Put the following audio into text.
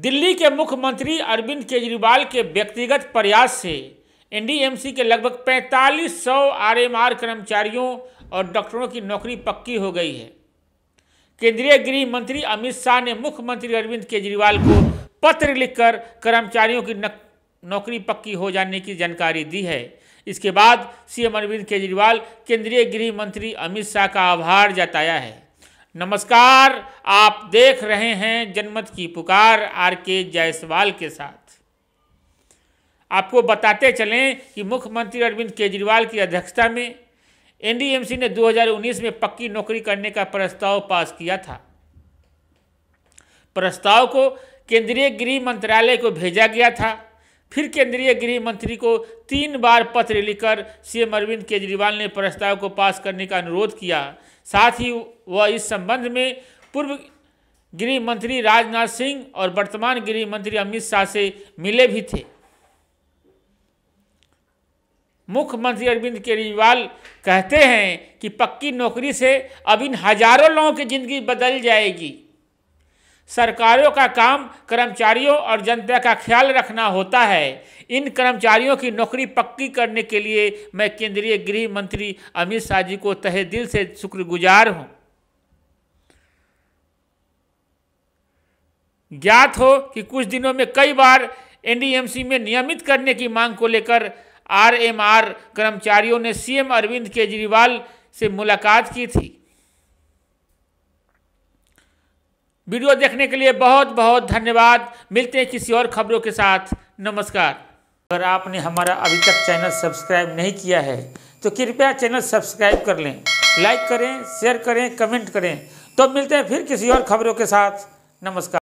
दिल्ली के मुख्यमंत्री अरविंद केजरीवाल के व्यक्तिगत प्रयास से एनडीएमसी के लगभग 4500 आर कर्मचारियों और डॉक्टरों की नौकरी पक्की हो गई है केंद्रीय गृह मंत्री अमित शाह ने मुख्यमंत्री अरविंद केजरीवाल को पत्र लिखकर कर्मचारियों की नौकरी पक्की हो जाने की जानकारी दी है इसके बाद सीएम अरविंद केजरीवाल केंद्रीय गृह मंत्री अमित शाह का आभार जताया है नमस्कार आप देख रहे हैं जनमत की पुकार आर के जायसवाल के साथ आपको बताते चलें कि मुख्यमंत्री अरविंद केजरीवाल की अध्यक्षता में एनडीएमसी ने 2019 में पक्की नौकरी करने का प्रस्ताव पास किया था प्रस्ताव को केंद्रीय गृह मंत्रालय को भेजा गया था फिर केंद्रीय गृह मंत्री को तीन बार पत्र लिखकर सीएम अरविंद केजरीवाल ने प्रस्ताव को पास करने का अनुरोध किया साथ ही वह इस संबंध में पूर्व गृह मंत्री राजनाथ सिंह और वर्तमान गृह मंत्री अमित शाह से मिले भी थे मुख्यमंत्री अरविंद केजरीवाल कहते हैं कि पक्की नौकरी से अब इन हजारों लोगों की जिंदगी बदल जाएगी सरकारों का काम कर्मचारियों और जनता का ख्याल रखना होता है इन कर्मचारियों की नौकरी पक्की करने के लिए मैं केंद्रीय गृह मंत्री अमित शाह जी को तहे दिल से शुक्रगुजार हूं ज्ञात हो कि कुछ दिनों में कई बार एनडीएमसी में नियमित करने की मांग को लेकर आरएमआर कर्मचारियों ने सीएम अरविंद केजरीवाल से मुलाकात की थी वीडियो देखने के लिए बहुत बहुत धन्यवाद मिलते हैं किसी और खबरों के साथ नमस्कार अगर आपने हमारा अभी तक चैनल सब्सक्राइब नहीं किया है तो कृपया चैनल सब्सक्राइब कर लें लाइक करें शेयर करें कमेंट करें तो मिलते हैं फिर किसी और खबरों के साथ नमस्कार